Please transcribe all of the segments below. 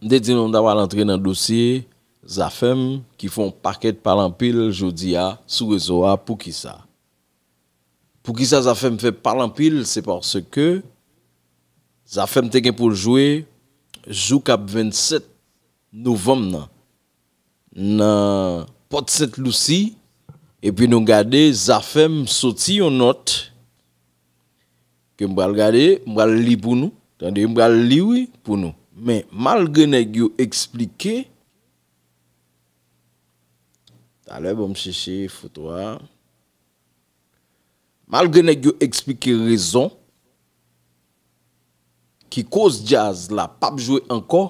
Nde dinon da wale antre nan dosye Zafem ki fon paket palampil jodi a sou rezo a Poukisa. Poukisa Zafem fe palampil se porske Zafem te gen pou ljoue jou kap 27 nouvom nan. Nan pot 7 lousi epi nou gade Zafem soti yon not ke mbral gade mbral li pou nou. Tande mbral liwi pou nou. Men mal genè gyo eksplike Talè bon mcheche foto a Mal genè gyo eksplike rezon Ki koz jazz la pap jwe anko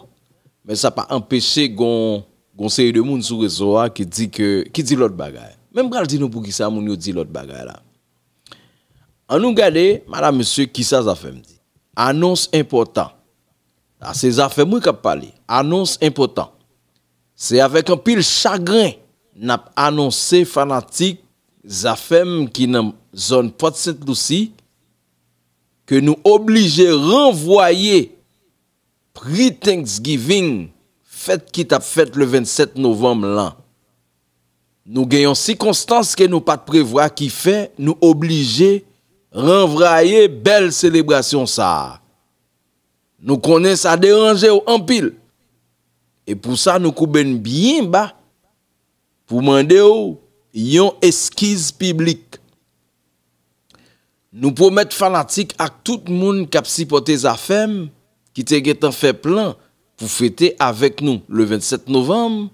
Men sa pa empèche gon Gon seye de moun sou rezo a Ki di lòt bagay Mem bral di nou pou ki sa moun yo di lòt bagay la An nou gade Madame monsie ki sa zafem di Anons important Ase zafem wik ap pali, anons impotant. Se avek an pil chagrin nap anons se fanatik zafem ki nan zon pot set lousi, ke nou oblige renvoye pri Thanksgiving, fet ki tap fet le 27 Nov l'an. Nou genyon si konstans ke nou pat prevoa ki fe nou oblige renvoye bel selebrasyon sa ak. Nou konen sa deranje ou anpil. E pou sa nou kouben biyin ba. Pou mande ou yon eskiz piblik. Nou pou met fanatik ak tout moun kap sipote zafem. Ki te getan fe plan pou fete avek nou le 27 novem.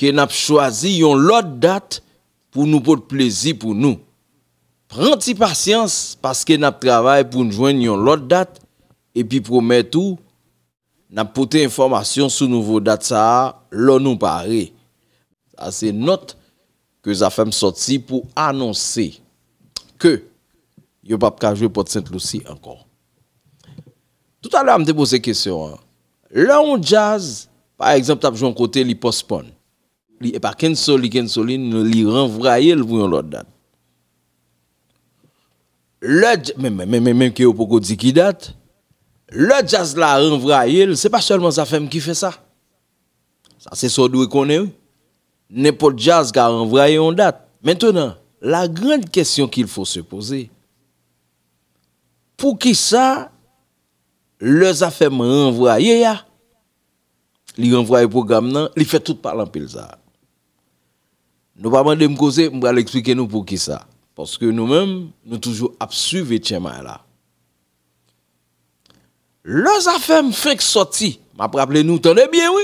Ke nap chwazi yon lot dat pou nou pot plezi pou nou. Pren ti pasyans paske nap travay pou nou jwen yon lot dat. Epi pou mè tou, nan pote informasyon sou nouvo dat sa a, lò nou pare. Ase not ke zafèm soti pou anonsi ke yo pap ka jwe pot Saint-Lucie ankon. Tout alò amde pose kesyon. Lò an jaz, par exemple tap jou an kote li pospon, li e pa ken soli, ken soli, li renvraye lwoyon lò dat. Men men men men men men ke yo poko di ki dat, le jazz là renvoyé, c'est pas seulement sa femme qui fait ça. Ça c'est ce qu'on connaît. N'est pas jazz qui a renvoyé en date. Maintenant, la grande question qu'il faut se poser, pour qui ça, le les affaires renvoyées, Il renvoyé le programme, il fait tout par l'empile ça. Nous ne pouvons pas me causer, je vais l'expliquer nous pour qui ça. Parce que nous-mêmes, nous toujours absurdes et là. Le zafem fek soti, ma praple nou ton e bie wè.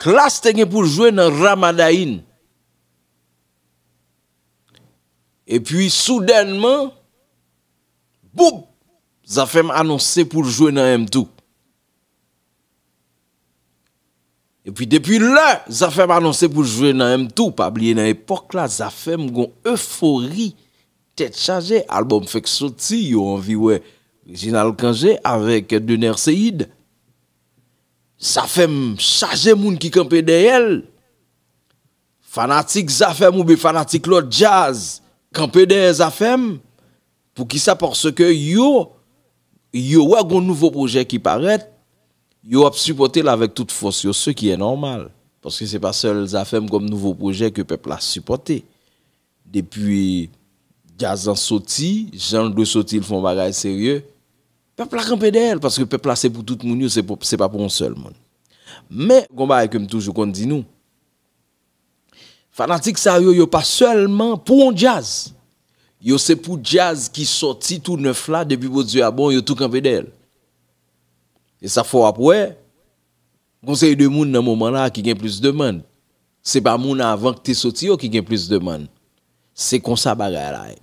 Klas te gen pou jwè nan ramadayin. E pi soudenman, boum, zafem anonsè pou jwè nan m tou. E pi depi le, zafem anonsè pou jwè nan m tou. Pa blie nan epok la, zafem gon eufori tête chargé. album fait que sorti, yo environ original Kangé avec de Seid. Ça fait charger moun qui campait derrière. Fanatique Zafem ou bien fanatique l'autre jazz, campé derrière Zafem. Pour qui ça? Parce que yo, yo a un nouveau projet qui paraît, yo a supporté avec toute force, yo, ce qui est normal. Parce que c'est pas seul Zafem comme nouveau projet que le peuple a supporté. Depuis jazan soti, jan l de soti l fon bagay serye, pepla kampe del, paske pepla se pou tout moun yo, se pa pou on sol moun. Me, gomba e kem toujou konti nou. Fanatik sa yo, yo pa solman pou on jaz. Yo se pou jaz ki soti tout nøf la, debi pot zyo abon, yo tou kampe del. E sa fwa pou e, konsey de moun nan mouman la, ki gen plus de man. Se pa moun an vank te soti yo, ki gen plus de man. Se konsa bagay la e.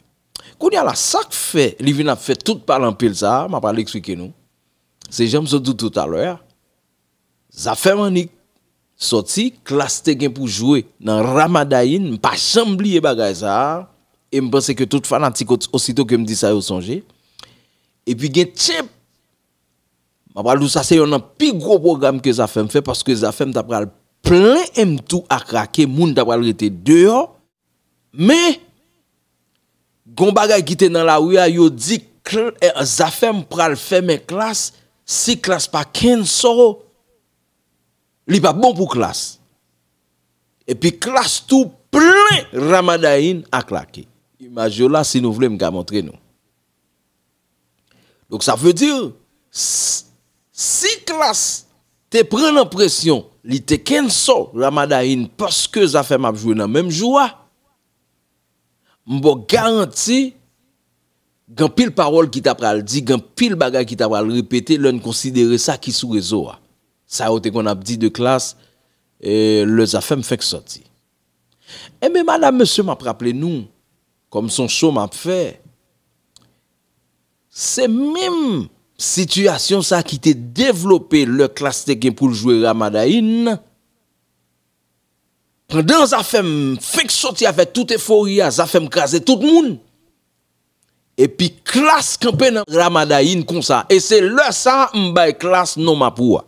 Kouni ala sak fe, li vin ap fe tout palan pil sa, ma pali ekswike nou, se jom se doutou talwe, zafem anik soti, klaste gen pou jwe nan ramadayin, pa chambli e bagay sa, e mpense ke tout fanatik osito ke mdi sa yo sonje, e pi gen tsep, ma pali ou sa se yon an pi gro program ke zafem fe, paske zafem tap pral plen mtou akrake moun tap pral rete deyo, me... gon qui était dans la rue il dit que zafem pral fermer classe si classe pas il li pas bon pour classe et puis classe tout plein ramadaine a claqué image là si nous voulons me montrer nous donc ça veut dire si classe te prend l'impression li te cancel ramadaine parce que zafem a joué dans même joie Mbo garanti, gen pil parol ki ta pral di, gen pil bagay ki ta pral repete, lè n konsidere sa ki sou rezo a. Sa o te kon ap di de klas, e, lè zafè mfèk soti. E mè madame msè m ap rapple nou, kom son show m ap fè. Se mèm situasyon sa ki te devlopè lè klas te gen pou ljouè ramadayin nan, Pren den zafem, fek soti avet tout eforiya, non zafem kaze tout moun. Epi klas kampen ramadayin konsa. E se lè sa, mbay klas non mapouwa.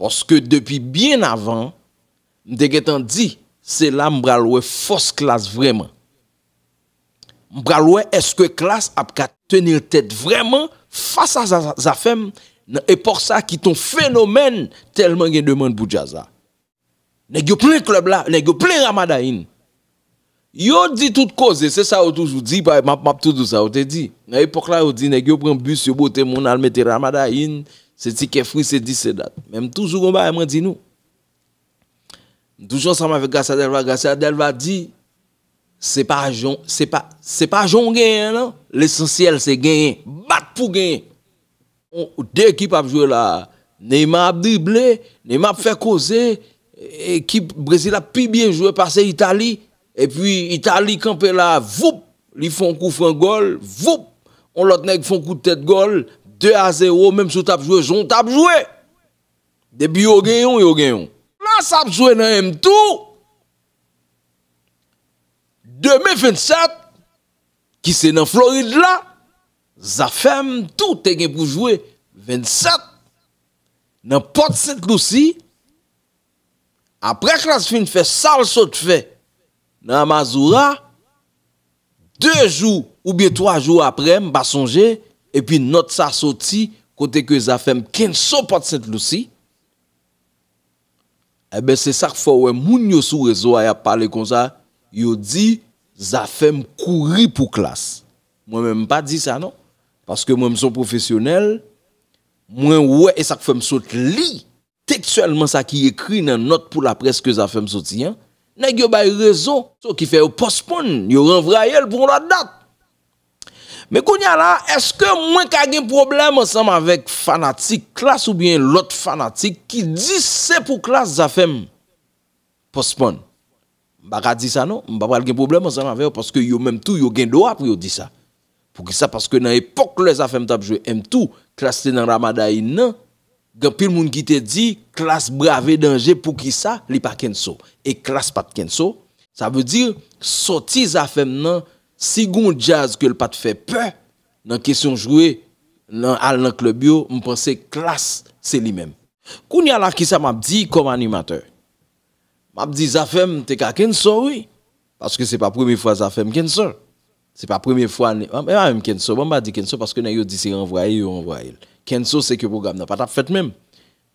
Poske depi bien avan, deketan di, se la mbralwe fos klas vreman. Mbralwe eske klas apka tenil tèt vreman fasa zafem. E porsakiton fenomen telman gen deman pou jaza. Nèg yo plein club là, nèg yo plein Ramadaïn. Yo dit toute cause, c'est ça yo toujours dit, bah, m'a m'a tout ça, on te dit. Dans l'époque là, on dit nèg yo prend bus, yo boté mon al mettre Ramadaïn, c'est ticket free, c'est 10 c'est date. Même toujours on ba m'a dit nous. Toujours ensemble avec Gassa Delva, Gassa Delva dit c'est pas c'est pas c'est pas Jean gagner non, hein, l'essentiel c'est gagner, battre pour gagner. Deux équipes à jouer là, Neymar a dribblé, Neymar a fait causer Ekip Brezi la pi bien jouè pa se Itali E pi Itali kampe la Voup Li fon kou fwen gol Voup On lot neg fon kou tèt gol 2 a 0 Mèm sou tap jouè Son tap jouè Debi yo genyon yo genyon La sap jouè nan em tout Demi 27 Ki se nan Floride la Za ferm tout te gen pou jouè 27 Nan pot set lousi Après que la fin fait le saute fait dans Mazoura, deux jours ou bien trois jours après, m'a songer, et puis notre ça sorti côté que ça fait pas de Sainte-Lucie. Eh ben c'est ça que faut ouais moun yo sous réseau a parlé comme ça, yo dit ça fait courir pour classe. Moi même pas dit ça non parce que moi je suis professionnel. Moi ouais et ça fait saute lit textuellement ça qui écrit dans note pour la presse que Zafem fait me soutien hein. nèg yo raison ce qui fait postpone yo renvoyer pour la date mais kounya est-ce que moi ka un problème ensemble avec fanatique classe ou bien l'autre fanatique qui dit c'est pour classe Zafem fait postpone pas dit ça non pas un problème ensemble avec parce que yo même tout yo gen droit pour dire ça pour que ça parce que dans l'époque les Zafem t'a jouer M tout classe dans Ramadaï non Gan pil moun ki te di, klas brave denje pou kisa li pa kenso. E klas pat kenso. Sa ve di, soti zafem nan, si goun jazz ke l pat fe pe, nan kesyon jwe, nan al nan klub yo, mpense klas se li men. Kou ni ala kisa map di kom animateur? Map di zafem te ka kenso oui, paske se pa premi fwa zafem kenso. c'est pas la première fois ah, même Kenso on m'a bah, dit Kenso parce que yo dit c'est renvoyé yo renvoyé Kenso c'est que programme n'a pas fait même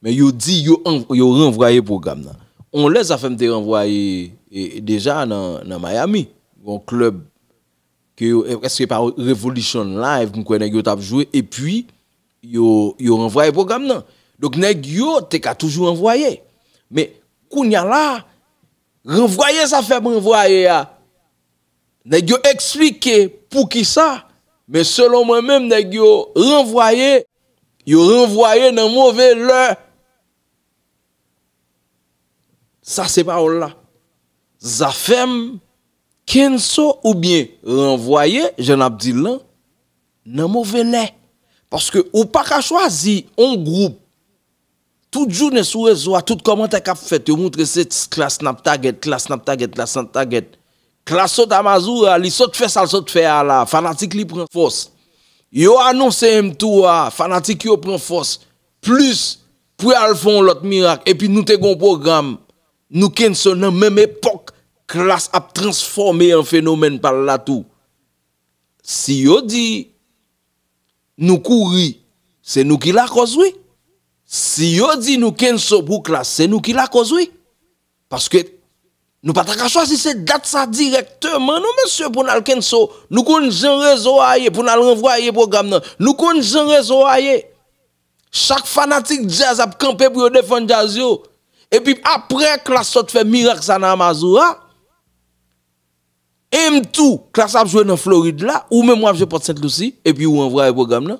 mais yo dit yo yo renvoyé programme là on les a fait me renvoyer déjà dans dans Miami un club que est-ce que par Revolution Live qu'on connaît yo t'a joué et puis yo yo renvoyé programme là donc nèg yo t'es toujours envoyé mais kounya là renvoyer ça fait renvoyer Nè gyo eksplike pou ki sa, mè selon mè mè mè nè gyo renvoye, yon renvoye nan mouve lè. Sa se pa ou lè. Zafem, kenso ou bie renvoye, jen ap di lan, nan mouve lè. Paske ou pa ka chwazi, on groub, tout jou nè sou rezoa, tout komante kap fè, te moutre se klas nap taget, klas nap taget, klas nap taget, Classe Amazura, euh, li saute fait ça, saute fait là, fanatique li prend force. Yo annoncé un tour, euh, fanatique yo prend force. Plus, pour aller faire l'autre miracle. Et puis nous avons un programme, nous sommes dans même époque, classe a transformé en phénomène par là tout. Si yo dit, nous courir, c'est nous qui la cause, oui. Si yo dit nous sommes pour classe, c'est nous qui la cause, Parce que nous pas choisir cette date ça directement non monsieur pour nous kenso nous connaissons un réseau pour nous renvoyer programme nous connaissons un réseau chaque fanatique jazz a campé pour défendre jazz et puis après classe a fait miracle ça dans Amazoura et tout classe a joué dans Floride là ou même moi je porte saint lucie et puis on envoie programme là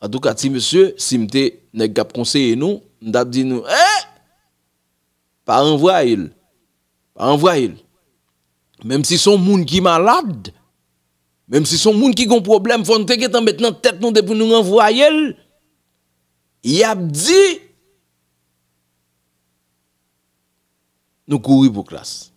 en tout cas si monsieur si m'te nèg conseiller nous avons dit nous eh pas il. Envoyez-le. Même si son monde qui malade, même si son monde qui a un problème, faut nous maintenant tête nous pour nous envoyer. Il a dit nous courons pour classe.